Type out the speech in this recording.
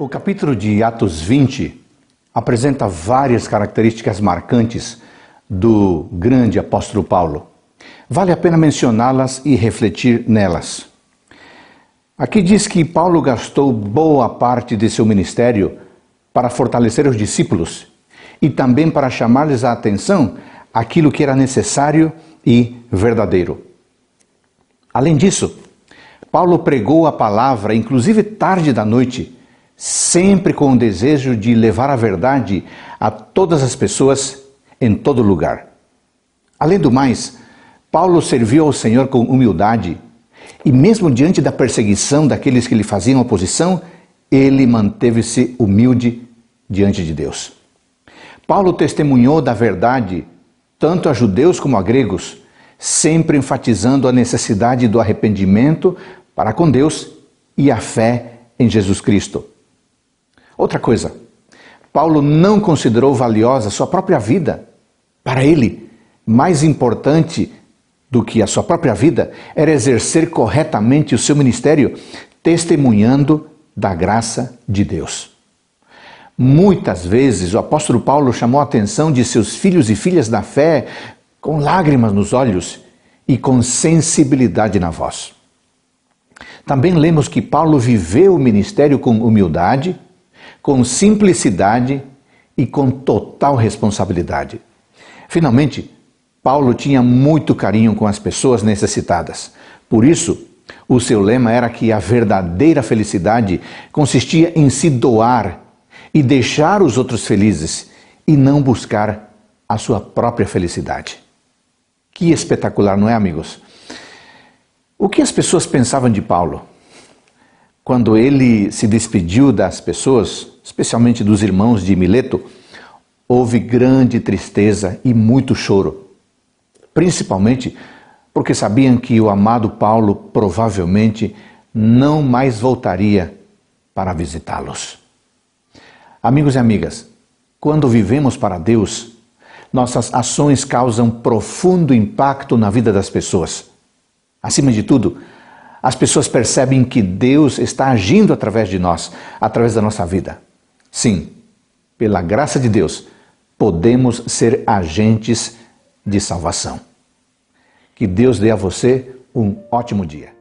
O capítulo de Atos 20 apresenta várias características marcantes do grande apóstolo Paulo. Vale a pena mencioná-las e refletir nelas. Aqui diz que Paulo gastou boa parte de seu ministério para fortalecer os discípulos e também para chamar-lhes a atenção aquilo que era necessário e verdadeiro. Além disso, Paulo pregou a palavra, inclusive tarde da noite, sempre com o desejo de levar a verdade a todas as pessoas em todo lugar. Além do mais, Paulo serviu ao Senhor com humildade e, mesmo diante da perseguição daqueles que lhe faziam oposição, ele manteve-se humilde diante de Deus. Paulo testemunhou da verdade tanto a judeus como a gregos, sempre enfatizando a necessidade do arrependimento para com Deus e a fé em Jesus Cristo. Outra coisa, Paulo não considerou valiosa sua própria vida. Para ele, mais importante do que a sua própria vida era exercer corretamente o seu ministério, testemunhando da graça de Deus. Muitas vezes o apóstolo Paulo chamou a atenção de seus filhos e filhas da fé com lágrimas nos olhos e com sensibilidade na voz. Também lemos que Paulo viveu o ministério com humildade com simplicidade e com total responsabilidade. Finalmente, Paulo tinha muito carinho com as pessoas necessitadas. Por isso, o seu lema era que a verdadeira felicidade consistia em se doar e deixar os outros felizes e não buscar a sua própria felicidade. Que espetacular, não é, amigos? O que as pessoas pensavam de Paulo? quando ele se despediu das pessoas, especialmente dos irmãos de Mileto, houve grande tristeza e muito choro. Principalmente porque sabiam que o amado Paulo provavelmente não mais voltaria para visitá-los. Amigos e amigas, quando vivemos para Deus, nossas ações causam profundo impacto na vida das pessoas. Acima de tudo, as pessoas percebem que Deus está agindo através de nós, através da nossa vida. Sim, pela graça de Deus, podemos ser agentes de salvação. Que Deus dê a você um ótimo dia.